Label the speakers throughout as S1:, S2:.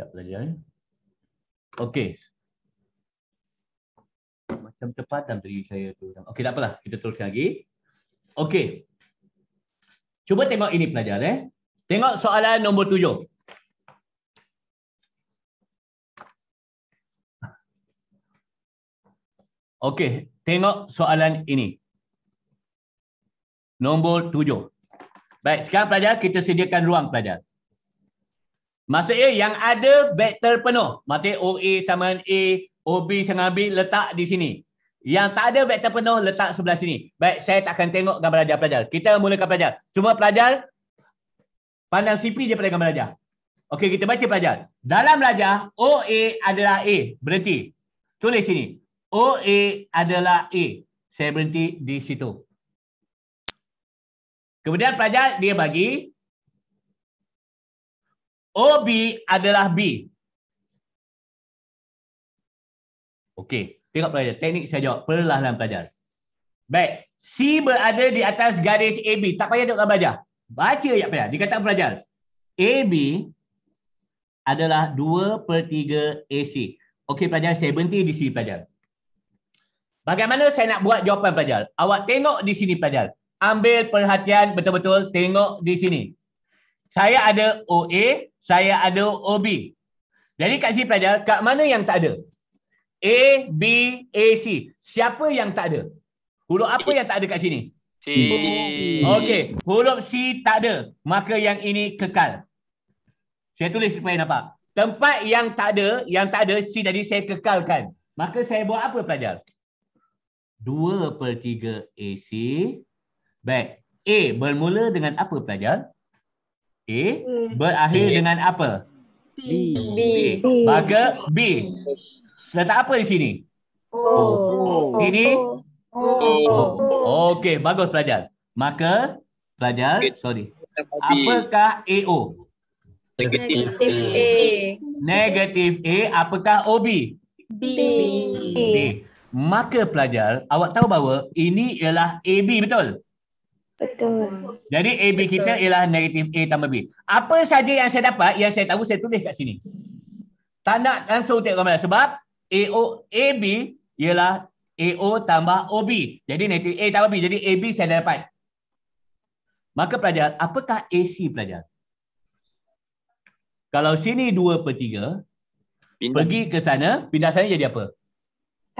S1: Sekejap lagi. Eh. Okey. Macam cepat dan tadi saya tu. Okey, tak apalah. Kita teruskan lagi. Okey. Cuba tengok ini pelajar. Eh. Tengok soalan nombor tujuh. Okey, tengok soalan ini. Nombor tujuh. Baik, sekarang pelajar, kita sediakan ruang pelajar. Maksudnya yang ada vektor penuh. Maksudnya OA sama A, OB sama B letak di sini. Yang tak ada vektor penuh letak sebelah sini. Baik, saya tak akan tengok gambar pelajar-pelajar. Kita mulakan pelajar. Semua pelajar pandang CP je pada gambar pelajar. Okey, kita baca pelajar. Dalam pelajar, OA adalah A. Berhenti. Tulis sini. OA adalah A. Saya berhenti di situ. Kemudian pelajar dia bagi OB adalah B. Okey, tengok pelajar. Teknik saya jawab perlahan pelajar. Baik, C berada di atas garis AB. Tak payah duduk belajar. Baca ayat pelajar. kata pelajar. AB adalah 2 per 3 AC. Okey pelajar, saya berhenti di sini pelajar. Bagaimana saya nak buat jawapan pelajar? Awak tengok di sini pelajar. Ambil perhatian betul-betul tengok di sini. Saya ada OA, saya ada OB. Jadi kat sini pelajar, kat mana yang tak ada? A, B, A, C. Siapa yang tak ada? Huruf apa yang tak ada kat sini? C. Okey, huruf C tak ada. Maka yang ini kekal. Saya tulis supaya nampak. Tempat yang tak ada, yang tak ada C tadi saya kekalkan. Maka saya buat apa pelajar? 2 per 3 AC. Baik. A bermula dengan apa pelajar? A hmm. berakhir B. dengan apa? B. B. Baga B. Letak apa di sini? O. Oh. Ini? O. Oh. Okey, bagus pelajar. Maka, pelajar, sorry. Apakah O? Negative A. Negative A. Apakah O B. B. Maka pelajar, awak tahu bahawa ini ialah AB, betul? Betul. Betul. Jadi AB Betul. kita ialah negatif A tambah B. Apa saja yang saya dapat, yang saya tahu, saya tulis kat sini. Tak nak langsung tengok kembali. Sebab AO, AB ialah AO tambah OB. Jadi negatif A tambah B. Jadi AB saya dah dapat. Maka pelajar, apakah AC pelajar? Kalau sini 2 per 3, pindah. pergi ke sana, pindah sana jadi apa?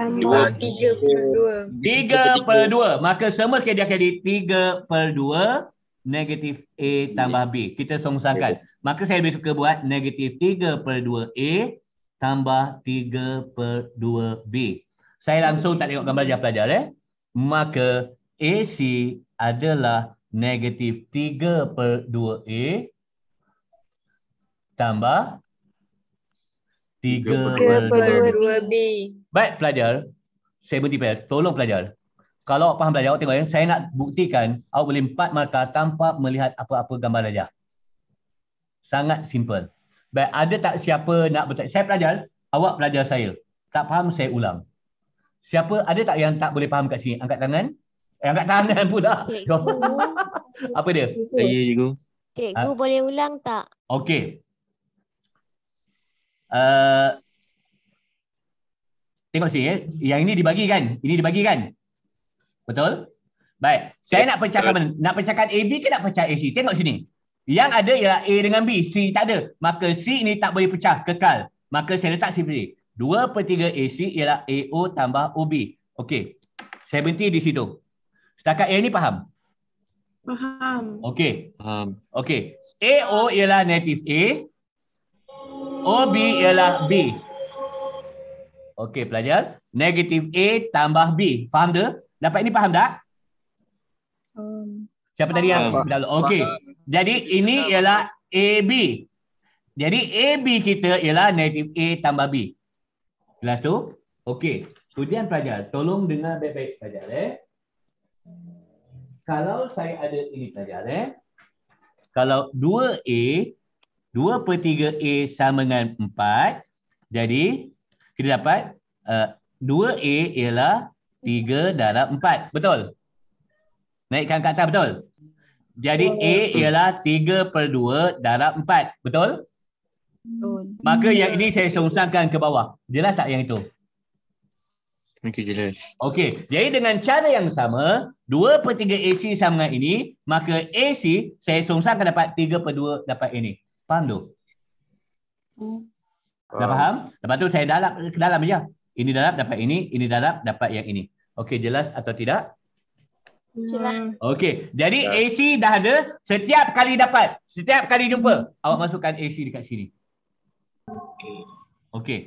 S1: Tiga per dua. 3 per 2. Maka semua sekali jadi tiga per dua negatif A tambah B. Kita songsangkan. Maka saya lebih suka buat negatif tiga per dua A tambah tiga per dua B. Saya langsung tak tengok gambar pelajar-pelajar. Eh? Maka AC adalah negatif tiga per dua A tambah tiga per dua B. Baik pelajar, saya berhenti pelajar. Tolong pelajar. Kalau awak faham pelajar, awak tengok ya. Saya nak buktikan awak boleh empat markah tanpa melihat apa-apa gambar saja. Sangat simple. Baik, ada tak siapa nak bertanya? Saya pelajar, awak pelajar saya. Tak faham, saya ulang. Siapa ada tak yang tak boleh faham kat sini? Angkat tangan. Eh, angkat tangan pula. apa dia? Saya ya, cikgu. Cikgu ha? boleh ulang tak? Okey. Uh, Tengok sini eh. Yang ini dibagi kan? Ini dibagi kan? Betul? Baik. Saya nak pecahkan mana? Nak pecahkan AB ke nak pecah AC? Tengok sini. Yang ada ialah A dengan B. C tak ada. Maka C ini tak boleh pecah. Kekal. Maka saya letak seperti ini. 2 AC ialah AO tambah OB. Okey. Saya berhenti di situ. Setakat A ni faham? Faham. Okey. Faham. Okey. AO ialah native A. OB ialah B. Okey pelajar, negatif A tambah B. Faham tak? Dapat ini faham tak? Um, Siapa tadi yang dahulu? Okey. Jadi ini ialah AB. Jadi AB kita ialah negatif A tambah B. Jelas tu? Okey. Kemudian pelajar, tolong dengar baik-baik pelajar. Eh? Kalau saya ada ini pelajar. Eh? Kalau 2A, 2 per 3A sama dengan 4. Jadi kita dapat uh, 2A ialah 3 darab 4. Betul? Naikkan ke atas betul? Jadi A ialah 3 per 2 darab 4. Betul? Maka yang ini saya songsangkan ke bawah. Jelas tak yang itu? Okey, jelas. Okey. Jadi dengan cara yang sama, 2 per 3 AC sama dengan ini, maka AC saya songsangkan dapat 3 per 2 dapat ini. Faham tu? Oh. Dah ah. faham? Lepas tu saya dalap ke dalam aja. Ini dalap dapat ini, ini dalap dapat yang ini. Okey, jelas atau tidak? Jelas. Okey, jadi AC dah ada setiap kali dapat, setiap kali jumpa, awak masukkan AC dekat sini. Okey. Okey.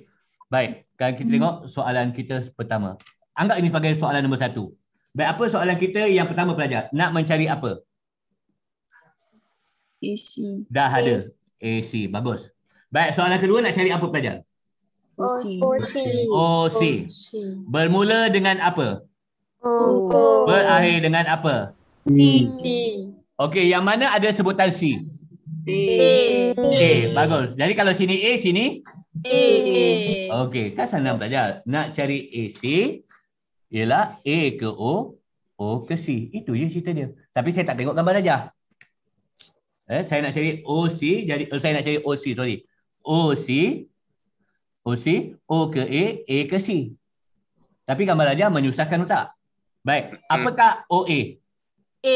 S1: Baik, sekarang kita hmm. tengok soalan kita pertama. Anggap ini sebagai soalan nombor satu. Baik, apa soalan kita yang pertama pelajar? Nak mencari apa? AC. Dah ada. AC, bagus. Baik, soalan kedua nak cari apa pelajar? OC. OC. Oh, oh, Bermula dengan apa? O. Berakhir dengan apa? T. Okey, yang mana ada sebutan C? T. Okey, bagus. Jadi kalau sini A, sini? A. Okey, kan senang pelajar. Nak cari C ialah A ke O, O ke C. Itu je cerita dia. Tapi saya tak tengok gambar aja. Eh, saya nak cari O C jadi eh, saya nak cari O C sorry. O C O C O ke A A ke C. Tapi gambar aja menyusahkan otak. Baik, hmm. apakah hmm. O A? A.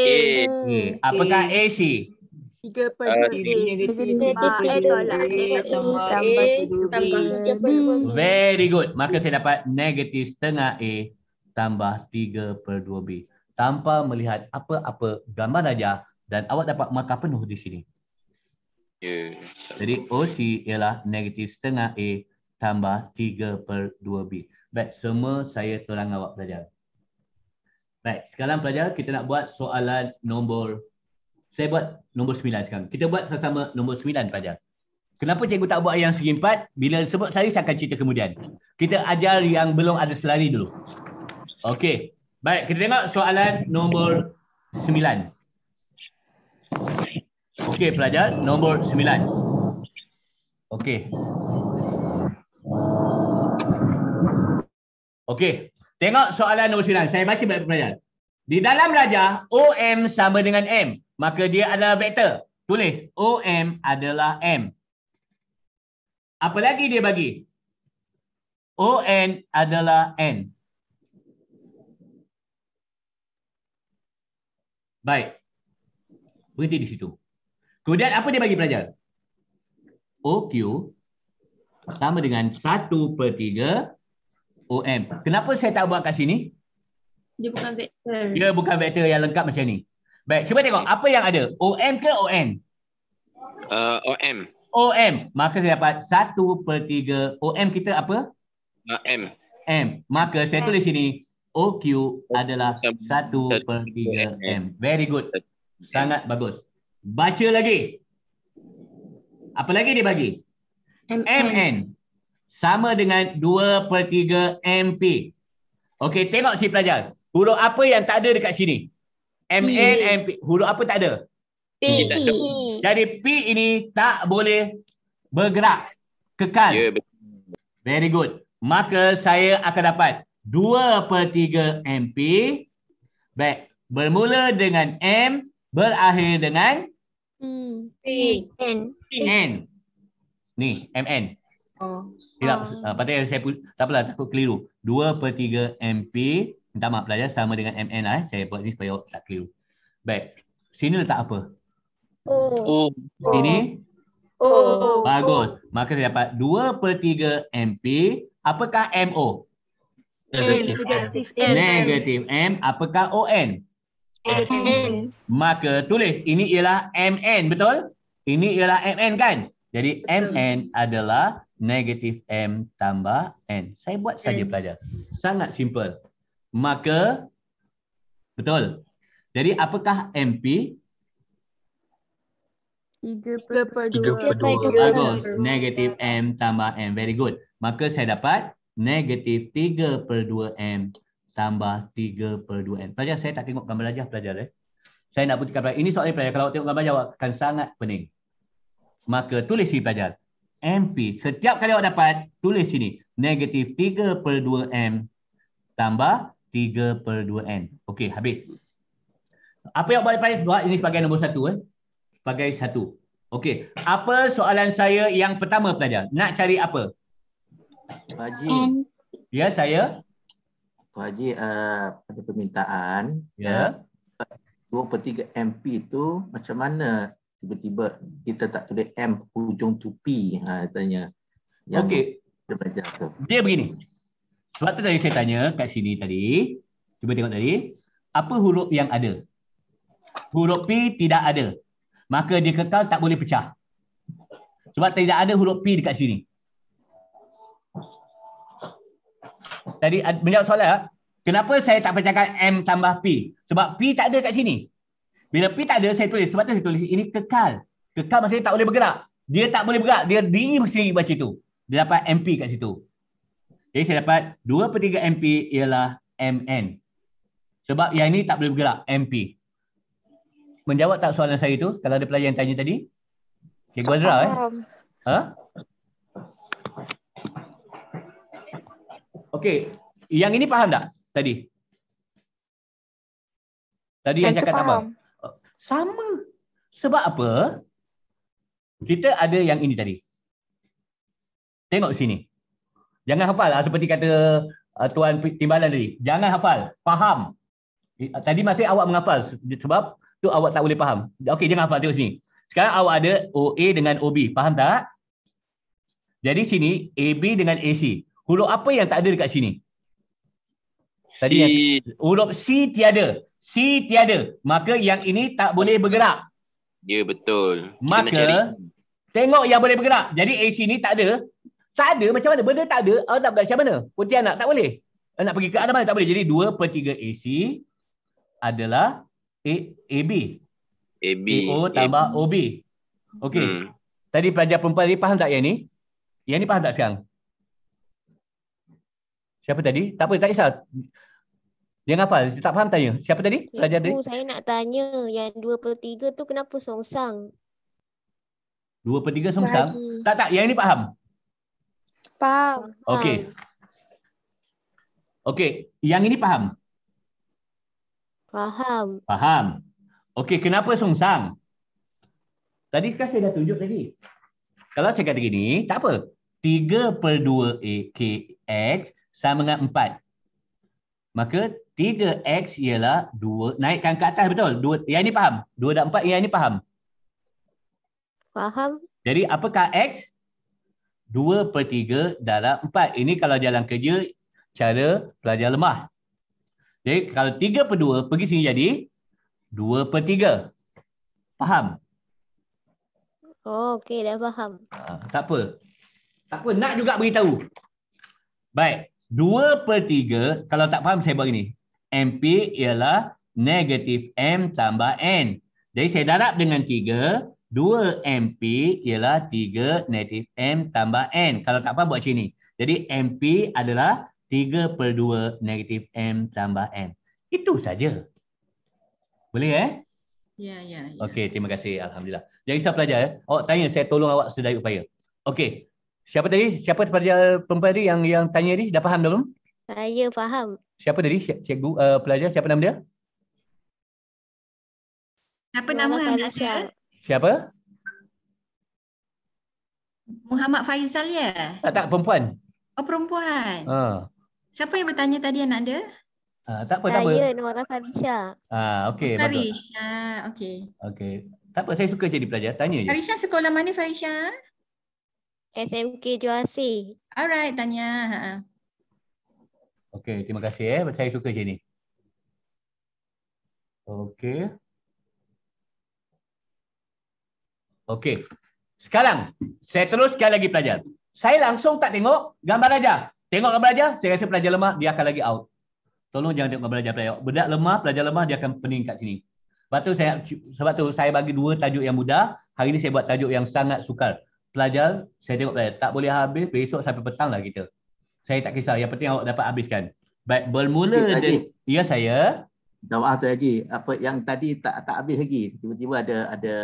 S1: A. Apakah A, A C? Tiga per uh, dua B. Very good. Maka saya dapat negatif setengah A tambah tiga per dua B. Tanpa melihat apa-apa gambar aja dan awak dapat markah penuh di sini. Yeah. Jadi OC ialah negatif setengah A tambah 3 per 2B. Baik, semua saya tolong awak pelajar. Baik, sekarang pelajar kita nak buat soalan nombor... Saya buat nombor 9 sekarang. Kita buat sama-sama nombor 9 pelajar. Kenapa cikgu tak buat yang segi empat? Bila sebut sehari saya akan cerita kemudian. Kita ajar yang belum ada selari dulu. Okey. Baik, kita tengok soalan nombor 9. Okey pelajar nombor 9. Okey. Okey, tengok soalan nombor 9. Saya baca baik pelajar. Di dalam darjah OM sama dengan M, maka dia adalah vektor. Tulis OM adalah M. Apa lagi dia bagi? ON adalah N. Baik. Berhenti di situ. Kemudian apa dia bagi pelajar? OQ sama dengan 1 per 3 OM. Kenapa saya tak buat kat sini? Dia bukan vektor. Dia bukan vektor yang lengkap macam ni. Baik, cuba tengok apa yang ada. OM ke ON? Uh, OM. OM. Maka saya dapat 1 per 3 OM kita apa? Uh, M. M. Maka saya tulis sini OQ adalah 1 per 3 M. Very good. Sangat bagus. Baca lagi. Apa lagi dia bagi? MN. Sama dengan 2 per 3 MP. Okey, tengok si pelajar. Huruf apa yang tak ada dekat sini? MN, MP. Huruf apa tak ada? P. Jadi P ini tak boleh bergerak. Kekal. Ya, Very good. Maka saya akan dapat 2 per 3 MP. Baik. Bermula dengan M, berakhir dengan P. N. N. Ni, MN. Oh. tidak oh. Uh, patutnya saya pun, tak apalah, takut keliru. dua per tiga M P Minta maaf pelajar, ya, sama dengan M N lah. Eh. Saya buat ni supaya tak keliru. Baik. Sini letak apa? O. Oh. ini O. Oh. Bagus. Maka saya dapat 2 per M P Apakah M O Negatif. Negatif. M. Apakah O N Maka tulis ini ialah MN, betul? Ini ialah MN kan? Jadi MN adalah negatif M tambah N. Saya buat saja pelajar. Sangat simple. Maka, betul. Jadi apakah MP? 3 per 2. Bagus. Negatif M tambah N. Very good. Maka saya dapat negatif 3 per 2 M tambah 3 per 2N. Pelajar, saya tak tengok gambar belajar pelajar. Eh. Saya nak putihkan pelajar. Ini soalan pelajar. Kalau tengok gambar jawab akan sangat pening. Maka tulis sini pelajar. MP. Setiap kali awak dapat, tulis sini. Negatif 3 per 2M tambah 3 per 2N. Okey, habis. Apa yang awak boleh pelajar? Buat ini sebagai nombor satu. Eh. Sebagai satu. Okey. Apa soalan saya yang pertama pelajar? Nak cari apa? Haji. Ya, saya. Tuan Haji uh, ada permintaan ya. Yeah. Uh, per tiga MP itu macam mana tiba-tiba kita tak tulis M hujung tu P ha, tanya. Okey. okay. Dia begini. Sebab tu tadi saya tanya kat sini tadi. Cuba tengok tadi. Apa huruf yang ada? Huruf P tidak ada. Maka dia kekal tak boleh pecah. Sebab tidak ada huruf P dekat sini. tadi menjawab soalan ah. kenapa saya tak pecahkan M tambah P sebab P tak ada kat sini bila P tak ada saya tulis sebab tu saya tulis ini kekal kekal maksudnya tak boleh bergerak dia tak boleh bergerak dia diri bersendiri macam itu dia dapat MP kat situ jadi saya dapat 2 per 3 MP ialah MN sebab yang ini tak boleh bergerak MP menjawab tak soalan saya itu kalau ada pelajar yang tanya tadi Okay, Guazra eh? Ha? Okey, yang ini paham tak tadi? Tadi yang cakap apa? Oh, sama. Sebab apa? Kita ada yang ini tadi. Tengok sini. Jangan hafal lah, seperti kata uh, Tuan Timbalan tadi. Jangan hafal. Faham. Uh, tadi masih awak menghafal sebab tu awak tak boleh faham. Okey, jangan hafal. Tengok sini. Sekarang awak ada OA dengan OB. Faham tak? Jadi sini AB dengan AC. Huruf apa yang tak ada dekat sini? Tadi yang, huruf C tiada. C tiada. Maka yang ini tak boleh bergerak. Ya yeah, betul. Maka tengok yang boleh bergerak. Jadi AC ni tak ada. Tak ada macam mana? Benda tak ada. Awak nak bergerak macam mana? Putih anak tak boleh. Nak pergi ke arah mana tak boleh. Jadi 2 per 3 AC adalah A, AB. AB. O tambah O B Okey. Hmm. Tadi pelajar perempuan ni faham tak yang ni? Yang ni faham tak sekarang? Siapa tadi? Tak apa, tak kisah. Yang hafal, tak faham tanya. Siapa tadi? Ibu, Pelajar tadi? Saya nak tanya yang dua per tiga tu kenapa songsang? Dua per tiga songsang? Lagi. Tak, tak. Yang ini faham? Faham. Okey. Okey. Yang ini faham? Faham. Faham. Okey, kenapa songsang? Tadi kan saya dah tunjuk tadi. Kalau saya kata begini, tak apa. Tiga per dua AKX sama dengan 4. Maka 3x ialah 2. Naikkan ke atas betul. 2, yang ini faham? 2 dan 4 yang ini faham? Faham. Jadi apakah x? 2 per 3 darab 4. Ini kalau jalan kerja cara pelajar lemah. Jadi kalau 3 per 2 pergi sini jadi 2 per 3. Faham? Oh, okey dah faham. Ah, tak apa. Tak apa, nak juga beritahu. Baik. 2 per 3, kalau tak faham saya bagi ni. MP ialah negatif M tambah N. Jadi saya darab dengan 3, 2 MP ialah 3 negatif M tambah N. Kalau tak faham buat sini. Jadi MP adalah 3 per 2 negatif M tambah N. Itu saja. Boleh eh? Ya, ya. ya. Okey, terima kasih. Alhamdulillah. Jadi saya pelajar ya. Awak tanya, saya tolong awak sedaya upaya. Okey. Siapa tadi? Siapa daripada eh, pemberi yang yang tanya tadi? Dah faham dah belum? Saya faham. Siapa tadi? Cikgu uh, pelajar siapa nama dia? Siapa nama anak Siapa? Muhammad Faizal ya? Tak, tak perempuan. Oh perempuan. Ha. Siapa yang bertanya tadi anak dia? Ah, tak apa, saya, tak apa. Saya Nora Farisha. Ah, okey. Farisha, okey. Okey. Tak apa, saya suka jadi pelajar. Tanya je. Farisha sekolah mana Farisha? SMK Juasi. Alright, tanya. Okay, terima kasih. Eh. Saya suka macam Okay. Okay. Sekarang, saya terus sekali lagi pelajar. Saya langsung tak tengok gambar aja. Tengok gambar aja, saya rasa pelajar lemah, dia akan lagi out. Tolong jangan tengok gambar aja pelajar. Bedak lemah, pelajar lemah, dia akan pening kat sini. Sebab tu saya, sebab tu saya bagi dua tajuk yang mudah. Hari ini saya buat tajuk yang sangat sukar pelajar, saya tengok pelajar. Eh, tak boleh habis, besok sampai petang lah kita. Saya tak kisah. Yang penting awak dapat habiskan. Baik, bermula Haji, dari... Haji. Ya, saya. Tak maaf Tuan Haji. Apa yang tadi tak tak habis lagi. Tiba-tiba ada ada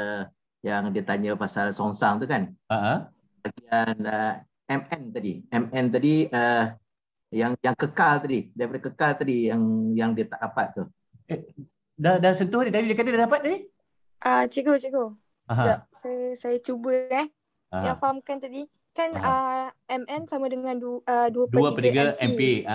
S1: yang dia tanya pasal songsang tu kan. Uh-huh. Bagian uh, eh, MN tadi. MN tadi uh, yang yang kekal tadi. Daripada kekal tadi yang yang dia tak dapat tu. Eh, dah, dah sentuh ni. Tadi dia kata dah dapat tadi. Uh, ah, cikgu, cikgu. Sekejap, saya, saya cuba eh. Ha. Yang fahamkan tadi kan uh, ah, MN sama dengan du, uh, ah, dua, dua per tiga MP. MP.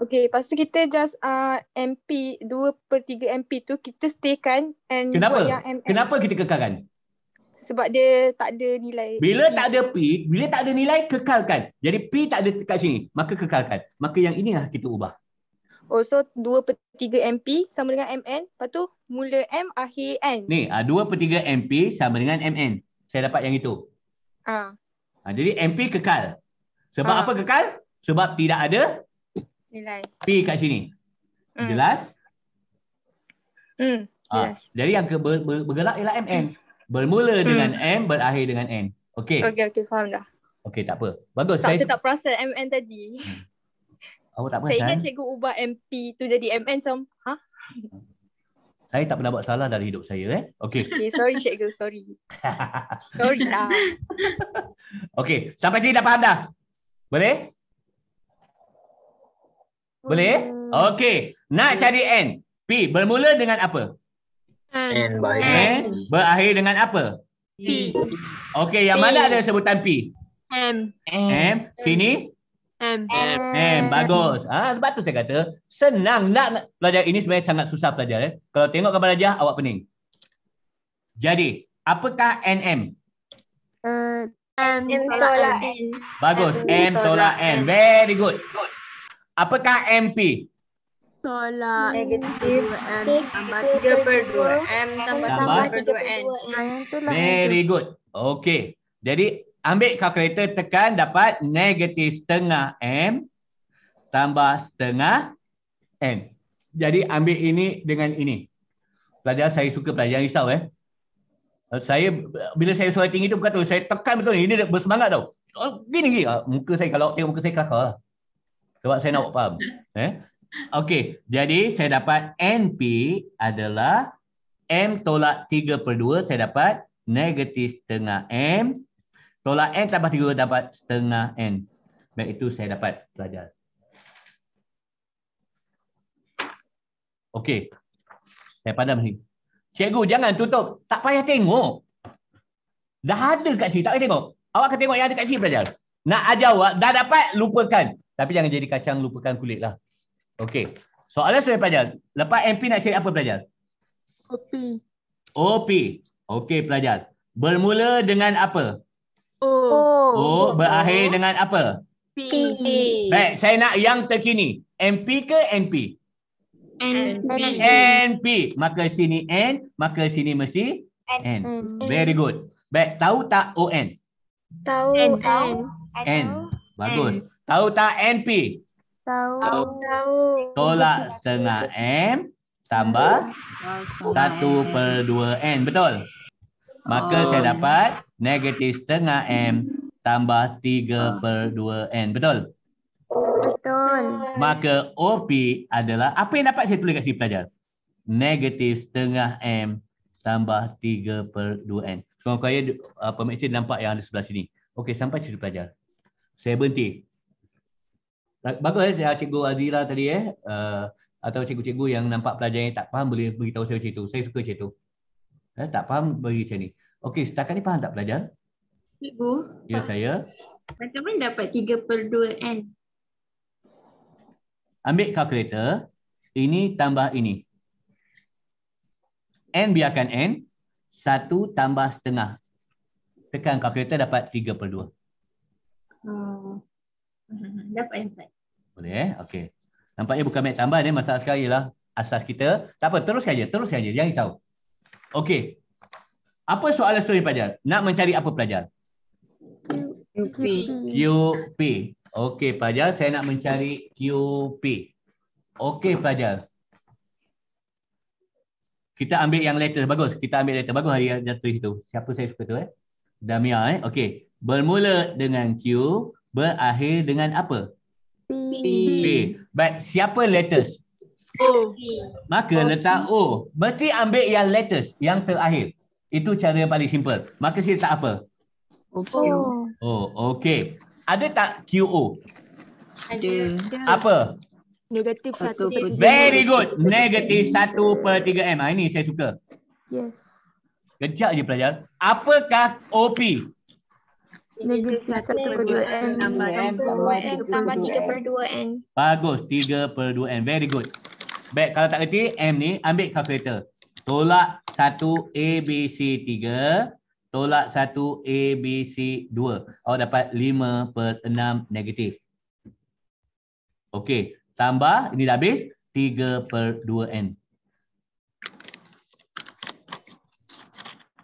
S1: Okay, lepas tu kita just uh, ah, MP, 2 per 3 MP tu kita stay kan, and Kenapa? yang MN. Kenapa kita kekalkan? Sebab dia tak ada nilai. Bila tak ada P, bila tak ada nilai, kekalkan. Jadi P tak ada dekat sini, maka kekalkan. Maka yang inilah kita ubah. Oh, so 2 per 3 MP sama dengan MN. Lepas tu mula M, akhir N. Ni, uh, 2 per 3 MP sama dengan MN. Saya dapat yang itu. Ah. Ha, jadi MP kekal. Sebab ha. apa kekal? Sebab tidak ada nilai P kat sini. Mm. Jelas? Hmm. Ha, jelas. Ha. Jadi yang ber, ber, bergelak ialah MN. Hmm. Bermula mm. dengan M, berakhir dengan N. Okey. Okey, okey, faham dah. Okey, tak apa. Bagus. Tak, saya... saya tak perasan MN tadi. Hmm. Oh, tak perasan. Saya ingat cikgu ubah MP tu jadi MN macam, ha? Hmm saya tak pernah buat salah dalam hidup saya eh. Okey. Okay, sorry cikgu, sorry. sorry lah. Okey, sampai sini dapat anda. Boleh? Boleh? Hmm. Okey. Nak hmm. cari N. P bermula dengan apa? N by N. N. Berakhir dengan apa? P. Okey, yang P. mana ada sebutan P? M. M. M. Sini? M. M. M. Bagus. Ah, ha, sebab tu saya kata senang nak, nak belajar ini sebenarnya sangat susah belajar. Eh. Kalau tengok kepada belajar awak pening. Jadi, apakah NM? Eh, uh, M tolak N. Bagus. M tolak N. Very good. good. Apakah MP? Tolak negatif M tambah 3 per 2. M tambah 3 per 2 N. Very good. Okay. Jadi ambil kalkulator tekan dapat negatif setengah M tambah setengah N. Jadi ambil ini dengan ini. Pelajar saya suka pelajar, jangan risau eh. eh. Saya, bila saya suara tinggi tu bukan tu, saya tekan betul ni, ini bersemangat tau. Oh, gini gini, ah, muka saya kalau tengok muka saya kelakar lah. Sebab saya nak faham. Eh? Okey, jadi saya dapat NP adalah M tolak 3 per 2, saya dapat negatif setengah M Tolak N tambah 3 dapat setengah N. Dan itu saya dapat pelajar. Okey. Saya padam ni. Cikgu jangan tutup. Tak payah tengok. Dah ada kat sini. Tak payah tengok. Awak akan tengok yang ada kat sini pelajar. Nak ajar awak. Dah dapat lupakan. Tapi jangan jadi kacang lupakan kulit lah. Okey. Soalan saya pelajar. Lepas MP nak cari apa pelajar? OP. OP. Okey pelajar. Bermula dengan apa? O. O berakhir dengan apa? P. P. Baik, saya nak yang terkini. MP ke NP? NP. NP. Maka sini N, maka sini mesti N. Very good. Baik, tahu tak ON? Tahu N. N. N. Bagus. N. Tahu tak NP? Tahu. Tahu. Tolak setengah M tambah 1 per 2 N. Betul? Maka oh. saya dapat negatif setengah M tambah 3 per 2 N. Betul? Betul. Maka OP adalah apa yang dapat saya tulis kat sini pelajar? Negatif setengah M tambah 3 per 2 N. Sekarang-kaya uh, pemikir nampak yang ada sebelah sini. Okey, sampai situ pelajar. Saya berhenti. Lah, bagus ya Cikgu Azira tadi eh. Uh, atau Cikgu-Cikgu yang nampak pelajar yang tak faham boleh beritahu saya macam itu. Saya suka macam itu. Eh, tak faham beri macam ni. Okey, setakat ni faham tak pelajar? Ibu. Ya, saya. Macam mana dapat 3 per 2N? Ambil kalkulator. Ini tambah ini. N biarkan N. satu tambah setengah. Tekan kalkulator dapat 3 per 2. Oh. Dapat 4. Boleh. Eh? Okey. Nampaknya bukan ambil tambah ni. Masalah sekali lah. Asas kita. Tak apa. Terus saja. Terus saja. Jangan risau. Okey. Apa soalan story pelajar? Nak mencari apa pelajar? QP. QP. Okey pelajar, saya nak mencari QP. Okey pelajar. Kita ambil yang letter bagus. Kita ambil letter bagus hari jatuh itu. Siapa saya suka tu eh? Damia eh. Okey. Bermula dengan Q, berakhir dengan apa? P. P. Baik, siapa letters? O. Maka letak O. Mesti ambil yang letters, yang terakhir. Itu cara yang paling simple. Maka sil tak apa? Okay. Oh, oh okay. Ada tak QO? Ada. Apa? Negatif 1/3. Very good. Negatif 1/3M. Ah, ini saya suka. Yes. Kejap je pelajar. Apakah OP? Negatif 1 2 n. tambah per 2 n Bagus. 3/2N. Very good. Baik, kalau tak reti M ni ambil kalkulator. Tolak satu A, B, C tiga. Tolak satu A, B, C dua. Awak dapat lima per enam negatif. Okey. Tambah. Ini dah habis. Tiga per dua N.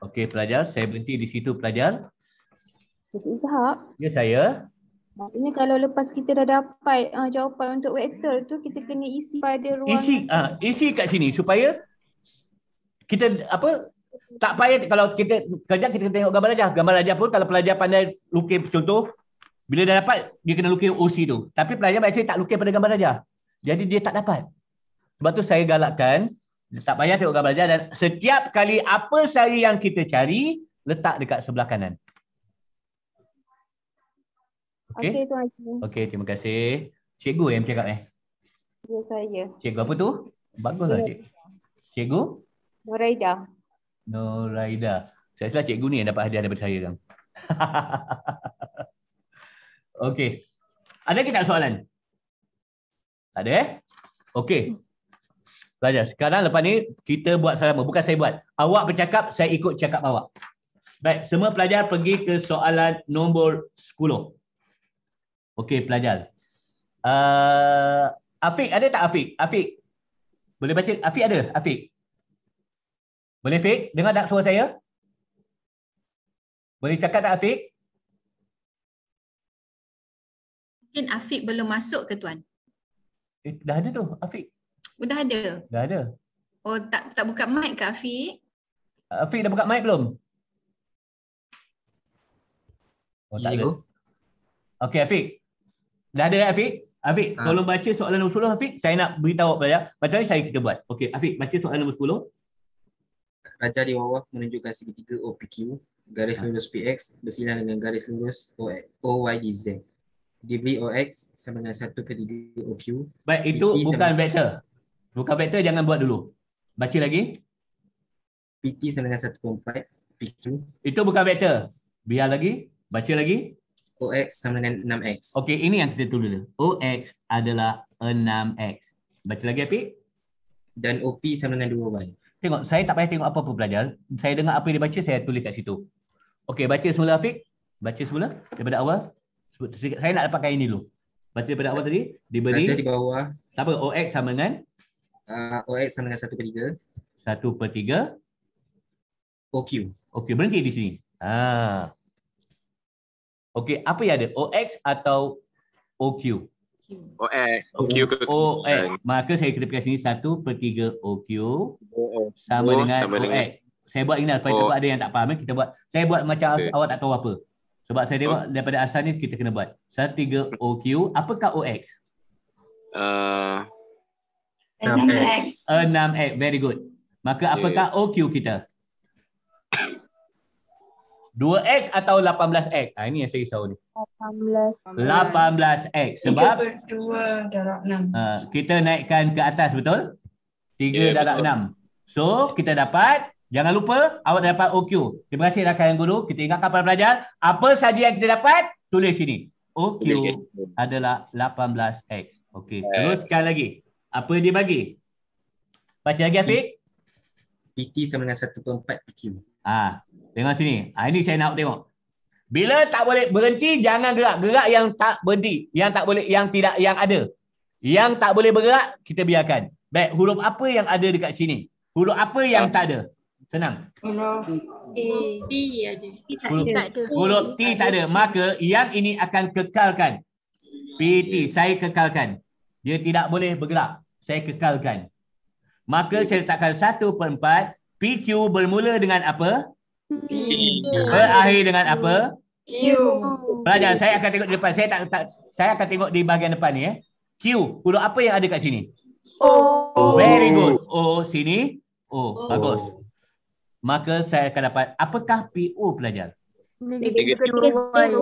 S1: Okey pelajar. Saya berhenti di situ pelajar. Cik Izhak. Ya saya. Maksudnya kalau lepas kita dah dapat uh, jawapan untuk vector tu, kita kena isi pada ruang. Isi, uh, isi kat sini supaya kita apa tak payah kalau kita kerja kita tengok gambar aja gambar aja pun kalau pelajar pandai lukis contoh bila dia dapat dia kena lukis OC tu tapi pelajar biasanya tak lukis pada gambar aja jadi dia tak dapat sebab tu saya galakkan tak payah tengok gambar aja dan setiap kali apa saya yang kita cari letak dekat sebelah kanan Okey okay, tuan Haji. Okey terima kasih. Cikgu yang cakap eh. Ya saya. Cikgu apa tu? Baguslah cik. Ya. Cikgu. Cikgu. Noraida. Noraida. Saya rasa cikgu ni yang dapat hadiah daripada saya. Kang. Okey. Ada kita soalan? Tak ada eh? Okey. Belajar. Sekarang lepas ni kita buat sama. Bukan saya buat. Awak bercakap, saya ikut cakap awak. Baik, semua pelajar pergi ke soalan nombor 10. Okey, pelajar. Uh, Afiq ada tak Afiq? Afiq. Boleh baca? Afiq ada? Afiq. Boleh Fik? Dengar tak suara saya? Boleh cakap tak Afik? Mungkin Afik belum masuk ke tuan? Eh, dah ada tu Afik. Sudah ada. Dah ada. Oh tak tak buka mic ke Afik? Afik dah buka mic belum? Oh tak ada. Okey Afik. Dah ada Afik. Eh, Afik ha. tolong baca soalan nombor 10 Afiq. Saya nak beritahu apa ya. Macam mana saya kita buat? Okey, Afik baca soalan nombor 10. Raja di bawah menunjukkan segitiga OPQ garis ha. lurus PX bersilang dengan garis lurus OYDZ. Degree OX sama dengan 1 ke 3 OQ. Baik, itu PT bukan sama... Bukan vector, jangan buat dulu. Baca lagi. PT sama dengan 1 ke 4 PQ. Itu bukan vector. Biar lagi. Baca lagi. OX sama dengan 6X. Okey, ini yang kita tulis. OX adalah 6X. Baca lagi, Apik. Dan OP sama dengan 2Y. Tengok, saya tak payah tengok apa-apa pelajar. Saya dengar apa dia baca, saya tulis kat situ. Okey, baca semula Afiq. Baca semula daripada awal. Saya nak dapatkan ini dulu. Baca daripada awal tadi. Diberi. Baca di bawah. Tak apa, OX sama dengan? Uh, ah, OX sama dengan 1 per 3. 1 per 3. OQ. OQ, berhenti di sini. Ah. Okey, apa yang ada? OX atau OQ? OQ. OX. OQ ke OX. Maka saya kena sini 1 per 3 OQ. Sama dengan OX. Saya buat ini lah. Supaya ada yang tak faham. Kita buat. Saya buat macam okay. awak tak tahu apa. Sebab saya tengok oh. daripada asal ni kita kena buat. 1 per 3 OQ. Apakah OX? Uh, 6X. 6X. Very good. Maka apakah OQ kita? 2x atau 18x? Ha, ah, ini yang saya risau ni. 18. 18x. Sebab 2 darab 6. Uh, ah, kita naikkan ke atas betul? 3 yeah, darab 6. So kita dapat. Jangan lupa awak dapat OQ. Terima kasih rakan yang guru. Kita ingatkan para pelajar. Apa sahaja yang kita dapat? Tulis sini. OQ adalah 18x. Okey. Yeah. Teruskan lagi. Apa dia bagi? Baca lagi Afiq. PT sama dengan 1.4 PQ. Ha, tengok sini. Ha, ini saya nak tengok. Bila tak boleh berhenti, jangan gerak. Gerak yang tak berhenti. Yang tak boleh, yang tidak, yang ada. Yang tak boleh bergerak, kita biarkan. Baik, huruf apa yang ada dekat sini? Huruf apa yang tak ada? Tenang. Huruf T ada. Huruf, huruf T tak ada. Maka yang ini akan kekalkan. PT, saya kekalkan. Dia tidak boleh bergerak. Saya kekalkan. Maka saya letakkan 1 per 4. PQ bermula dengan apa? P. Berakhir dengan apa? Q. pelajar Saya akan tengok di depan. Saya tak, tak saya akan tengok di bahagian depan ni eh. Q. Huruf apa yang ada kat sini? O. Very good. O sini. O. o. Bagus. Maka saya akan dapat apakah PO pelajar? Negative Y.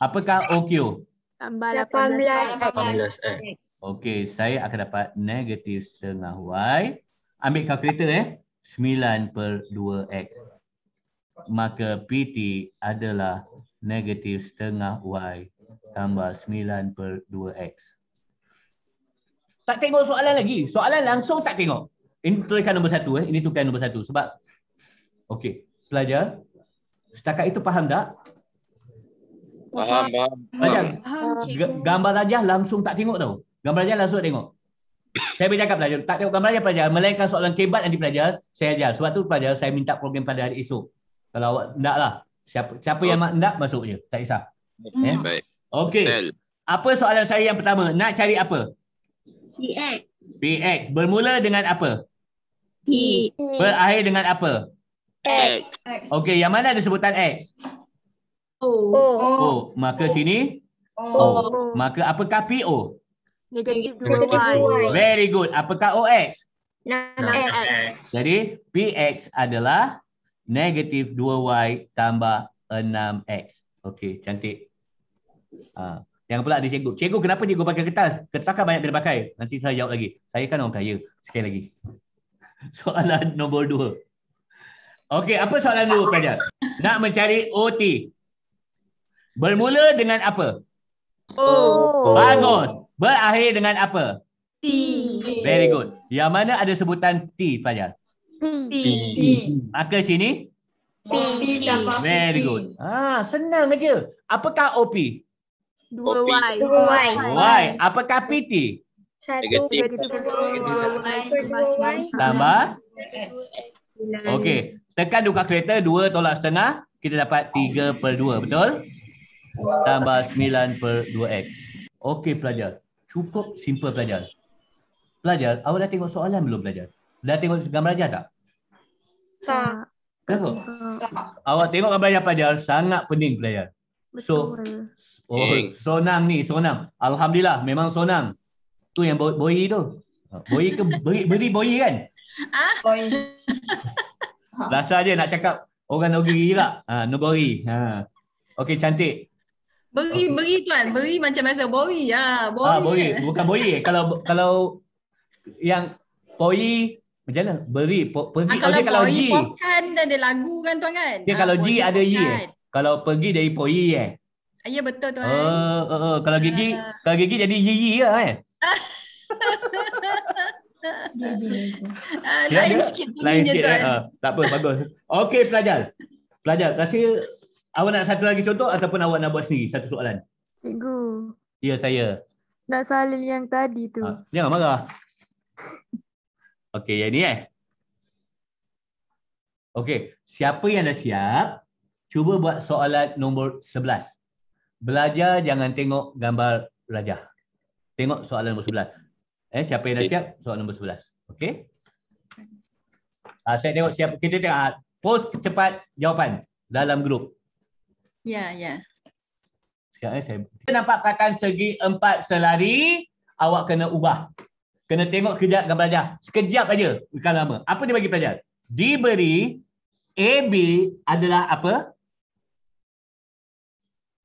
S1: Apakah OQ? Tambah 18. 18 eh. Okey, saya akan dapat negatif setengah Y. Ambil kalkulator eh. 9 per 2x. Maka PT adalah negatif setengah y tambah 9 per 2x. Tak tengok soalan lagi. Soalan langsung tak tengok. Ini tulikan nombor satu. Eh. Ini tulikan nombor satu. Sebab, okey. Pelajar, setakat itu faham tak? Faham. Faham. faham. Gambar rajah langsung tak tengok tau. Gambar rajah langsung tak tengok saya boleh cakap pelajar. Tak tengokkan dia pelajar. Melainkan soalan kebat nanti pelajar, saya ajar. Sebab tu pelajar, saya minta program pada hari esok. Kalau awak nak lah. Siapa, siapa yang oh. nak, masuk je. Tak kisah. Hmm. Eh? Apa soalan saya yang pertama? Nak cari apa? PX. PX. Bermula dengan apa? P. Berakhir dengan apa? X. Okay. yang mana ada sebutan X? O. O. o. Maka sini? O. o. Maka apakah PO? O. Negatif 2Y. Very good. Apakah OX? 6X. Jadi PX adalah negatif 2Y tambah 6X. Okey, cantik. Yang ha. pula ada cikgu. Cikgu, kenapa cikgu pakai kertas? Kertas kan banyak bila pakai. Nanti saya jawab lagi. Saya kan orang kaya. Sekali lagi. Soalan nombor 2. Okey, apa soalan dulu, Pajar? Nak mencari OT. Bermula dengan apa? Oh. Bagus berakhir dengan apa? T. Very good. Yang mana ada sebutan T, Fajar? T. Maka sini? T. Very good. Ah, senang saja. Apakah OP? Dua Y. Y. Apakah PT? Satu, dua, Okey. Tekan dua kereta, dua tolak setengah. Kita dapat tiga per dua, betul? Tambah sembilan per dua X. Okey, pelajar cukup simple belajar. Belajar. awak dah tengok soalan belum belajar? Dah tengok gambar ajar tak? Tak. Kenapa? Tak. Awak tengok gambar ajar pelajar, sangat pening belajar. So, Oh, hey. Sonang ni, sonang. Alhamdulillah, memang sonang. Tu yang boy, tu. Boy ke beri, beri boy kan? Ah, boy. Rasa je nak cakap orang negeri juga. Ha, negeri. Ha. Okey, cantik. Beri okay. beri tuan, beri macam masa bori ya. Bori. Ah, bori. Ya. Bukan bori. kalau kalau yang poi macam mana? Beri po, pergi ah, kalau, okay, kalau poi, G. Kan ada lagu kan tuan kan? Okay, ya, ah, kalau G ada Y. Kalau pergi dari poi eh. Ah, ya yeah, betul tuan. Uh, uh, uh, kalau gigi uh. Ah. kalau gigi jadi yi lah, eh. ah, yi ya kan? Ya. Lain sikit Lain sikit eh. tuan. Eh? Uh, tak apa bagus. Okey pelajar. Pelajar, terima kasih Awak nak satu lagi contoh ataupun awak nak buat sendiri satu soalan? Cikgu. Ya, saya. Nak salin yang tadi tu. Ha, jangan marah. Okey, yang ni eh. Okey, siapa yang dah siap, cuba buat soalan nombor 11. Belajar jangan tengok gambar belajar. Tengok soalan nombor 11. Eh, siapa yang dah siap, soalan nombor 11. Okey? Ha, saya tengok siapa. Kita tengok. Ah, post cepat jawapan dalam grup. Ya, ya. Sekarang saya kita nampak perkataan segi empat selari, awak kena ubah. Kena tengok kejap gambar pelajar. Sekejap aja bukan lama. Apa dia bagi pelajar? Diberi AB adalah apa?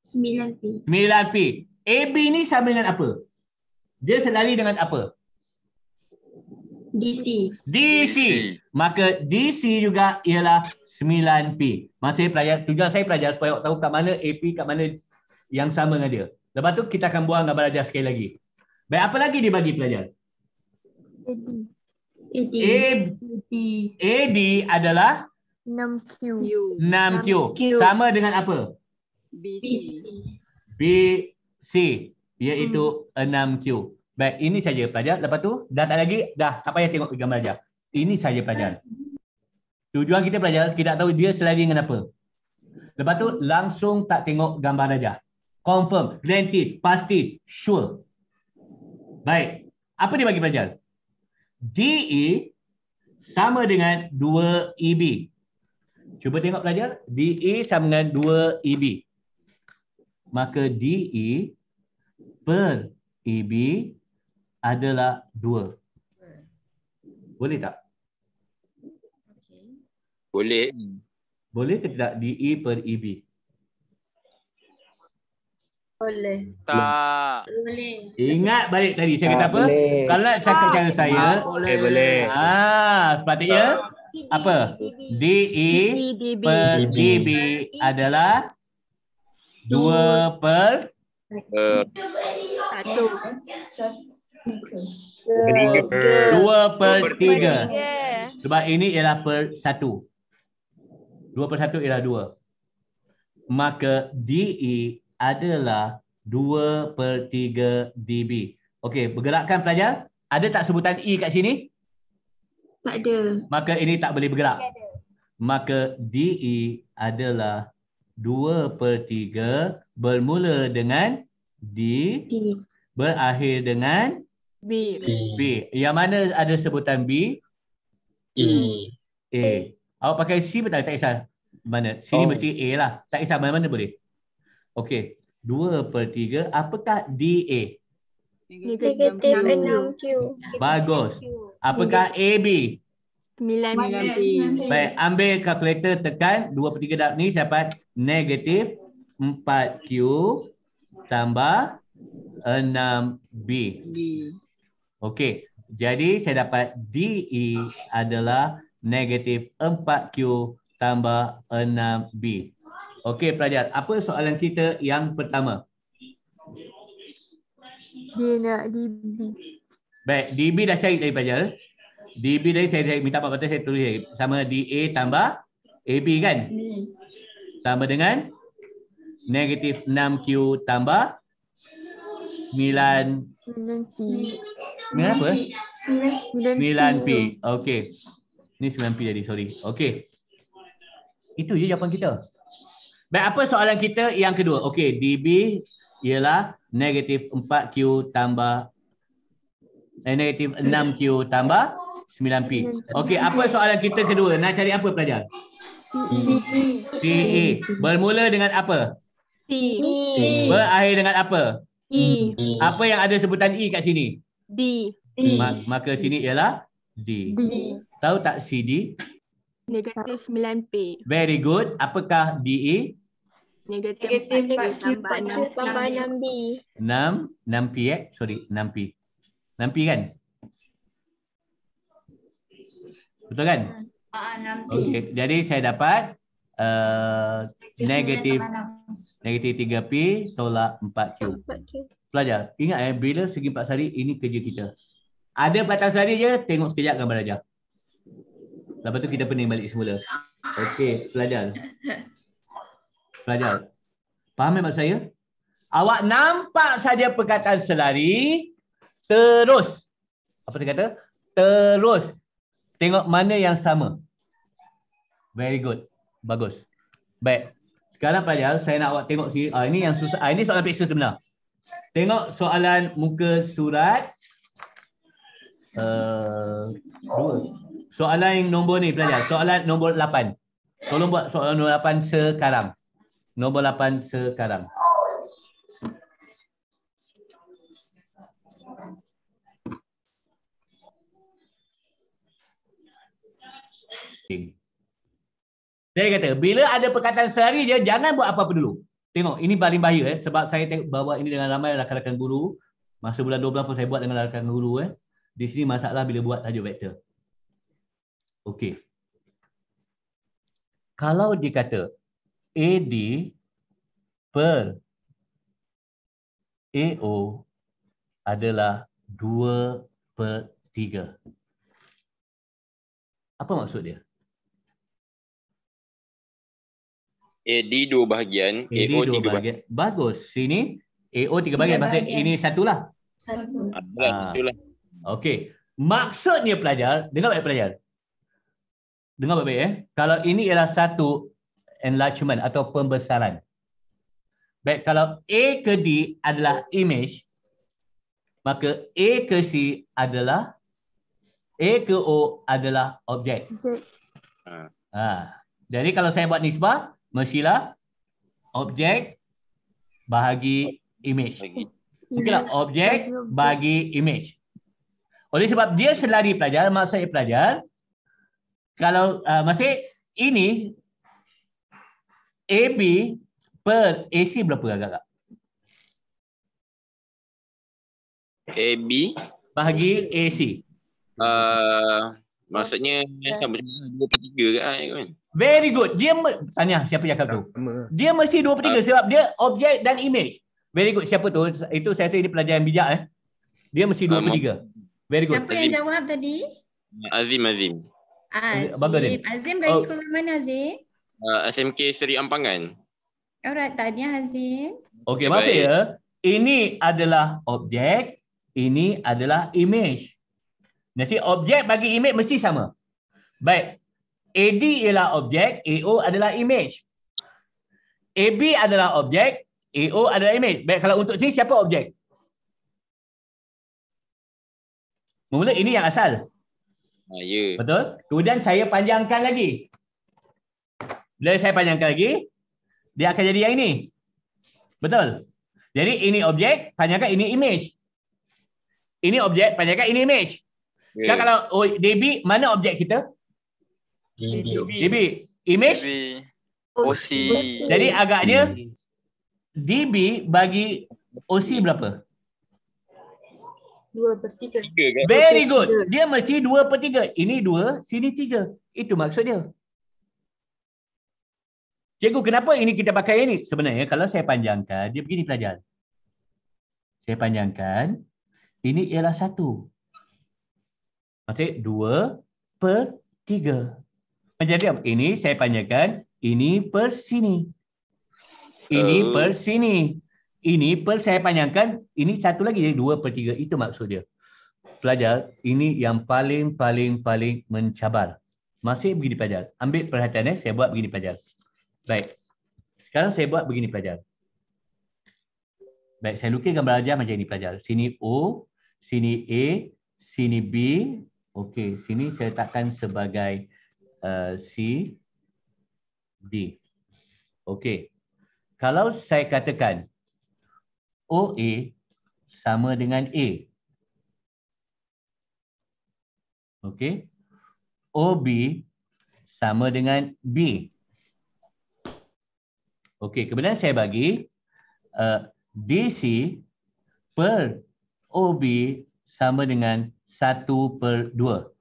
S1: 9P. 9P. AB ni sama dengan apa? Dia selari dengan apa? DC. DC. Maka DC juga ialah 9P. Masih pelajar, tujuan saya pelajar supaya awak tahu kat mana AP, kat mana yang sama dengan dia. Lepas tu kita akan buang dan belajar sekali lagi. Baik, apa lagi dia bagi pelajar? AD. AD. AD adalah? 6Q. 6Q. 6Q. Sama dengan apa? BC. BC. Iaitu hmm. 6Q. Baik, ini saja pelajar. Lepas tu dah tak lagi, dah tak payah tengok gambar saja. Ini saja pelajar. Tujuan kita pelajar, kita tak tahu dia sliding kenapa. Lepas tu langsung tak tengok gambar saja. Confirm, guaranteed, pasti, sure. Baik, apa dia bagi pelajar? DE sama dengan 2EB. Cuba tengok pelajar. DE sama dengan 2EB. Maka DE per EB adalah dua. Boleh tak? Boleh. Boleh ke tidak di E per EB? Boleh. Tak. Boleh. Ingat balik tadi saya kata ah, apa? Kalau cakap dengan ah, saya. Boleh. Eh, boleh. Ah, sepatutnya. Apa? D, E per B adalah? Dua per? Eh. Satu. Dua per tiga. Sebab ini ialah per satu. Dua per satu ialah dua. Maka DE adalah dua per tiga DB. Okey, bergerakkan pelajar. Ada tak sebutan E kat sini? Tak ada. Maka ini tak boleh bergerak. Maka DE adalah dua per tiga bermula dengan D, D. berakhir dengan D. B. B. Yang mana ada sebutan B? E. A. Awak pakai C pun tak, tak kisah mana. Sini oh. mesti A lah. Tak kisah mana-mana boleh. Okey. Dua per tiga. Apakah D A? Negatif enam Q. Bagus. Apakah A B? sembilan B. Baik. Ambil kalkulator tekan. dua per tiga dah ni. Saya dapat negatif empat Q tambah enam B. B. Okey, jadi saya dapat DE adalah negatif 4Q tambah 6B. Okey pelajar, apa soalan kita yang pertama? Dia nak DB. Baik, DB dah cari tadi pelajar. DB tadi saya, saya minta apa Kata saya tulis. Sama DA e tambah AB kan? Sama dengan negatif 6Q tambah Sembilan apa? Sembilan P. Okey. Ni sembilan P jadi. Sorry. Okey. Itu je jawapan kita. Baik, apa soalan kita yang kedua? Okey, DB ialah negatif 4Q tambah eh, negatif 6Q tambah 9P. Okey, apa soalan kita kedua? Nak cari apa pelajar? C CE. Bermula dengan apa? CE. Berakhir dengan apa? CE. E. Hmm. Apa yang ada sebutan E kat sini? D. E. Ma- maka sini ialah D. D. Tahu tak C D? Negatif 9P. Very good. Apakah D DE? Negatif 4Q tambah 6P. 6, 6P eh? Sorry, 6P. 6P kan? Betul kan? Uh, p Okay. Jadi saya dapat negatif negatif 3P tolak 4Q. 4Q. Pelajar, ingat eh, bila segi empat sari, ini kerja kita. Ada batas sari je, tengok sekejap gambar aja. Lepas tu kita pening balik semula. Okey, pelajar. Pelajar, faham maksud saya? Awak nampak saja perkataan selari, terus. Apa saya kata? Terus. Tengok mana yang sama. Very good. Bagus. Baik. Sekarang pelajar, saya nak awak tengok sini. Ah, ini yang susah. Ah, ini soalan peksa sebenarnya. Tengok soalan muka surat. Uh, soalan yang nombor ni pelajar. Soalan nombor 8. Tolong buat soalan nombor 8 sekarang. Nombor 8 sekarang. Okay. Saya kata, bila ada perkataan sehari dia, jangan buat apa-apa dulu. Tengok, ini paling bahaya. Eh, sebab saya bawa ini dengan ramai rakan-rakan guru. Masa bulan 12 pun saya buat dengan rakan-rakan guru. Eh. Di sini masalah bila buat tajuk vektor. Okey. Kalau dikata AD per AO adalah 2 per 3. Apa maksud dia? AD dua bahagian, AO tiga bahagian. bahagian. Bagus. Sini AO tiga bahagian. Maksud ini satulah. Satu. Ha. Ah, ah. Satulah. Okey. Maksudnya pelajar, dengar baik pelajar. Dengar baik-baik eh. Kalau ini ialah satu enlargement atau pembesaran. Baik, kalau A ke D adalah image, maka A ke C adalah A ke O adalah objek. Ha. Jadi kalau saya buat nisbah, Mesila, objek bahagi image.
S2: Okeylah, objek
S1: bagi image. Oleh sebab dia selari pelajar, masa dia pelajar, kalau uh, masih ini, AB per AC berapa agak-agak? AB bahagi AC. Uh, maksudnya, 2 per 3 ke ah, kan? Very good. Dia tanya siapa cakap tu? Dia mesti dua tiga ah. sebab dia objek dan image. Very good. Siapa tu? Itu saya rasa ini pelajaran bijak eh. Dia mesti dua tiga. Very good. Siapa yang jawab tadi? Azim Azim. Azim. Bagus, Azim. dari oh. sekolah mana Azim? Uh, ah, SMK Seri Ampangan. Alright, tanya Azim. Okay masih ya. Ini adalah objek, ini adalah image. Nanti objek bagi image mesti sama. Baik, AD ialah objek, AO adalah image. AB adalah objek, AO adalah image. Baik, kalau untuk ni siapa objek? Mula ini yang asal. Saya. Ah, Betul? Kemudian saya panjangkan lagi. Bila saya panjangkan lagi, dia akan jadi yang ini. Betul? Jadi ini objek, panjangkan ini image. Ini objek, panjangkan ini image. Yeah. Kan kalau oh, DB, mana objek kita? DB, Image? GB. OC. Jadi agaknya DB bagi OC berapa? 2/3. Kan? Very good. Dia mesti 2/3. Ini 2, sini 3. Itu maksud dia. Cikgu, kenapa ini kita pakai ini? Sebenarnya kalau saya panjangkan, dia begini pelajar. Saya panjangkan, ini ialah 1. Maksudnya 2/3 menjadi apa? Ini saya panjangkan, ini per sini. Ini uh. per sini. Ini per saya panjangkan, ini satu lagi jadi dua per tiga. Itu maksud dia. Pelajar, ini yang paling-paling-paling mencabar. Masih begini pelajar. Ambil perhatian, eh? saya buat begini pelajar. Baik. Sekarang saya buat begini pelajar. Baik, saya lukis gambar aja macam ini pelajar. Sini O, sini A, sini B. Okey, sini saya letakkan sebagai... Eh, C, D. Okey. Kalau saya katakan OA sama dengan A. Okey. OB sama dengan B. Okey, kemudian saya bagi uh, eh, DC per OB sama dengan 1 per 2.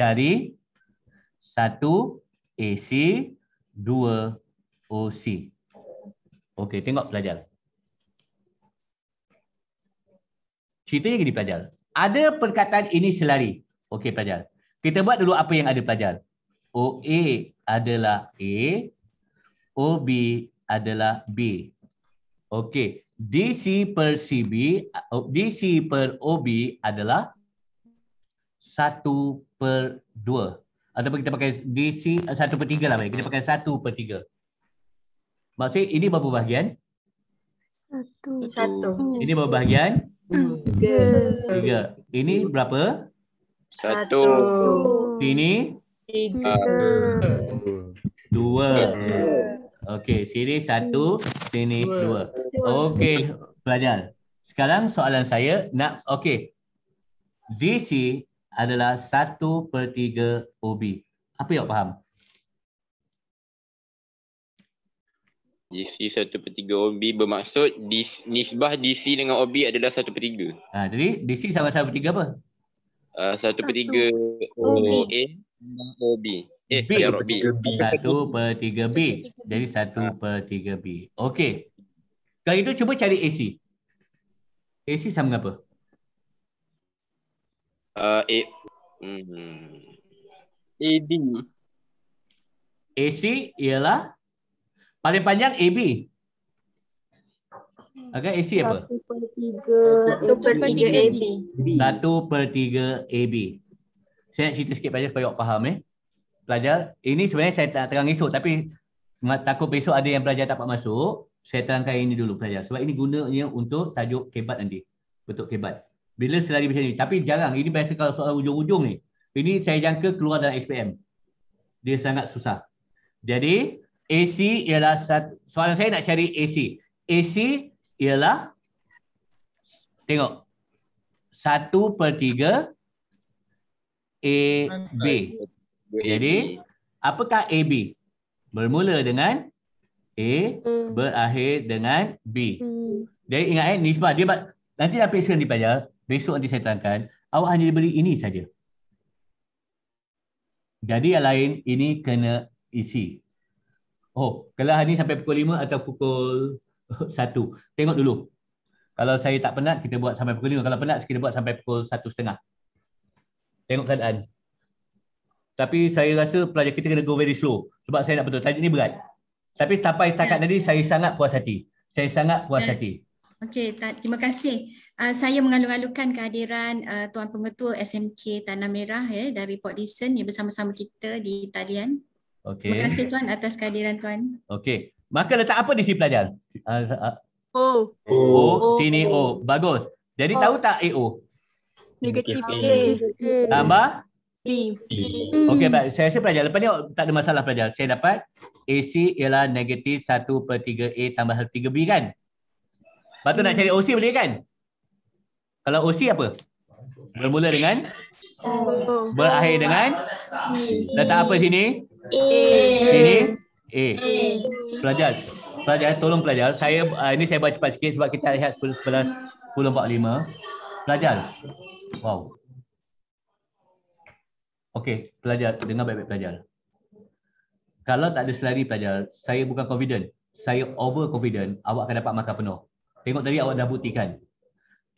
S1: cari 1AC 2OC. Okey, tengok pelajar. Ceritanya gini pelajar. Ada perkataan ini selari. Okey pelajar. Kita buat dulu apa yang ada pelajar. OA adalah A. OB adalah B. Okey. DC per CB, DC per OB adalah satu per dua atau kita pakai DC eh, satu per tiga lah. baik Kita pakai satu per tiga. Maksudnya ini berapa bahagian? satu satu Ini berapa bahagian? tiga tiga Ini berapa? satu Ini? tiga dua Okey, sini satu sini dua Okey, pelajar. Sekarang soalan saya nak, okey. ZC adalah 1 per 3 OB. Apa yang awak faham? DC 1 per 3 OB bermaksud dis, nisbah DC dengan OB adalah 1 per 3. Ha, jadi DC sama 1 per 3 apa? Uh, ah, 1 per 3 OA dengan OB. Eh, B. B. 1 per 3 B. Jadi 1 per 3 B. Okey. Kalau itu cuba cari AC. AC sama dengan apa? Uh, A. Hmm. AD. C, ialah paling panjang B. Okay, C apa? 1 per 3 AB. 1 per 3 AB. Saya nak cerita sikit pelajar supaya awak faham eh. Pelajar, ini sebenarnya saya tak terang esok tapi takut besok ada yang pelajar tak dapat masuk. Saya terangkan ini dulu pelajar. Sebab ini gunanya untuk tajuk kebat nanti. Bentuk kebat. Bila selari macam ni. Tapi jarang. Ini biasa kalau soalan ujung-ujung ni. Ini saya jangka keluar dalam SPM. Dia sangat susah. Jadi AC ialah satu. Soalan saya nak cari AC. AC ialah. Tengok. 1 per 3 AB. Jadi apakah AB? Bermula dengan A berakhir dengan B. Hmm. Jadi ingat eh, nisbah. Dia, nanti dah periksa dia pelajar. Besok nanti saya terangkan, awak hanya beli ini saja. Jadi yang lain, ini kena isi. Oh, kelas ni sampai pukul 5 atau pukul 1. Tengok dulu. Kalau saya tak penat, kita buat sampai pukul 5. Kalau penat, kita buat sampai pukul 1.30. Tengok keadaan. Tapi saya rasa pelajar kita kena go very slow. Sebab saya nak betul. Tajuk ni berat. Tapi sampai takat ya. tadi, saya sangat puas hati. Saya sangat puas ya. hati. Okey, terima kasih. Uh, saya mengalu-alukan kehadiran uh, Tuan Pengetua SMK Tanah Merah ya dari Port Dickson yang bersama-sama kita di talian. Okey. Terima kasih tuan atas kehadiran tuan. Okey. Maka letak apa di sini pelajar? Uh, uh, o. o. O sini O. Bagus. Jadi o. tahu tak AO? Negatif A. Tambah B. B. Hmm. Okey baik. Saya rasa pelajar lepas ni oh, tak ada masalah pelajar. Saya dapat AC ialah negatif 1 per 3A tambah 3B kan? Lepas tu nak hmm. cari OC boleh kan? Kalau OC apa? Bermula dengan? Berakhir dengan? Letak apa sini? Sini? A. Pelajar. Pelajar, tolong pelajar. Saya uh, Ini saya buat cepat sikit sebab kita lihat 10.45. pelajar. Wow. Okey, pelajar. Dengar baik-baik pelajar. Kalau tak ada selari pelajar, saya bukan confident. Saya over confident, awak akan dapat markah penuh. Tengok tadi awak dah buktikan.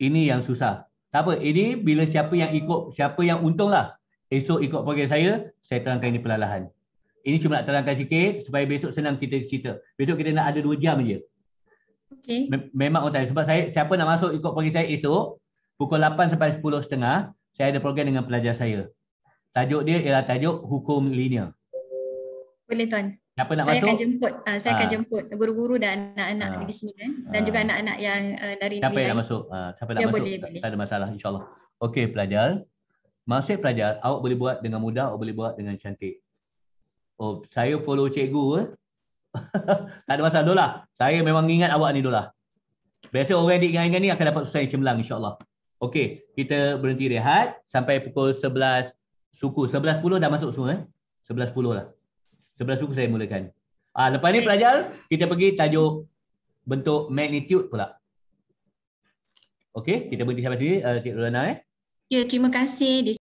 S1: Ini yang susah. Tak apa, ini bila siapa yang ikut, siapa yang untunglah. Esok ikut program saya, saya terangkan ini perlahan-lahan. Ini cuma nak terangkan sikit supaya besok senang kita cerita. Besok kita nak ada dua jam je. Okay. Memang orang tanya. Sebab saya, siapa nak masuk ikut program saya esok, pukul 8 sampai 10.30, saya ada program dengan pelajar saya. Tajuk dia ialah tajuk hukum linear. Boleh tuan. Siapa nak saya masuk? akan jemput uh, saya akan ah. jemput guru-guru dan anak-anak ah. di negeri sembilan eh. dan ha. juga anak-anak yang uh, dari siapa negeri yang lain. masuk? Uh, siapa ya, nak boleh, masuk? Boleh. Tak ada masalah Insyaallah. Okey pelajar. Masuk pelajar, awak boleh buat dengan mudah, awak boleh buat dengan cantik. Oh, saya follow cikgu eh. tak ada masalah dulu lah. Saya memang ingat awak ni dulu lah. Biasa orang adik ingat-ingat ni akan dapat susah cemlang insya-Allah. Okey, kita berhenti rehat sampai pukul 11 suku. 11.10 dah masuk semua eh. 11.10 lah. Sebelah suku saya mulakan. Ah lepas ni pelajar kita pergi tajuk bentuk magnitude pula. Okey, kita berhenti sampai sini. Eh, Cik Rana eh. Ya, terima kasih.